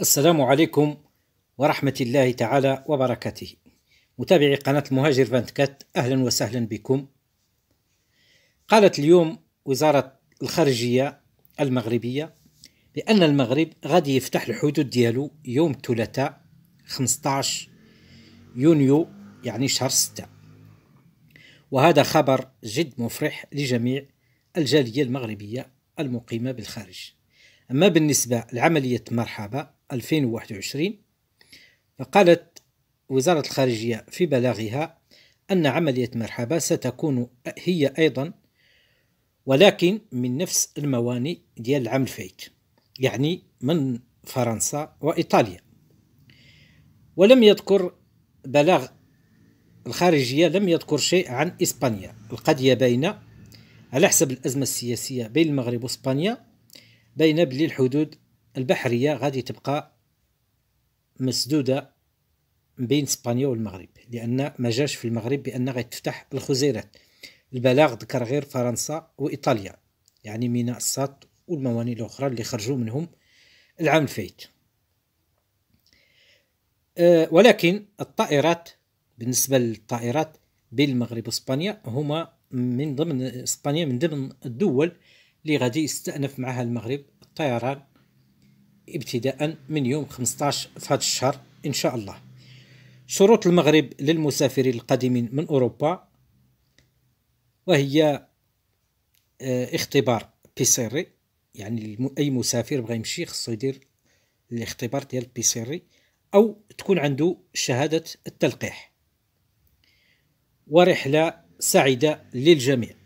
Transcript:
السلام عليكم ورحمة الله تعالى وبركاته متابعي قناة المهاجر فانتكات أهلا وسهلا بكم قالت اليوم وزارة الخارجية المغربية بأن المغرب غادي يفتح الحدود ديالو يوم الثلاثاء 15 يونيو يعني شهر 6 وهذا خبر جد مفرح لجميع الجالية المغربية المقيمة بالخارج أما بالنسبة لعملية مرحبا 2021 قالت وزارة الخارجية في بلاغها أن عملية مرحبا ستكون هي أيضا ولكن من نفس الموانئ ديال العام الفايت يعني من فرنسا وإيطاليا ولم يذكر بلاغ الخارجية لم يذكر شيء عن إسبانيا القضية بين على حسب الأزمة السياسية بين المغرب وإسبانيا بين بلي الحدود البحريه غادي تبقى مسدوده بين اسبانيا والمغرب لان ما جاش في المغرب بان غتفتح الخزيرات البلاغ ذكر غير فرنسا وايطاليا يعني ميناء الساط والموانئ الاخرى اللي خرجوا منهم العام الفايت أه ولكن الطائرات بالنسبه للطائرات بين المغرب واسبانيا هما من ضمن اسبانيا من ضمن الدول اللي غادي يستأنف معها المغرب الطيران ابتداء من يوم 15 في هذا الشهر إن شاء الله شروط المغرب للمسافرين القادمين من أوروبا وهي آه، اختبار بيسيري يعني أي مسافر بغى يمشي خصو يدير الاختبار ديال بيسيري أو تكون عنده شهادة التلقيح ورحلة سعيدة للجميع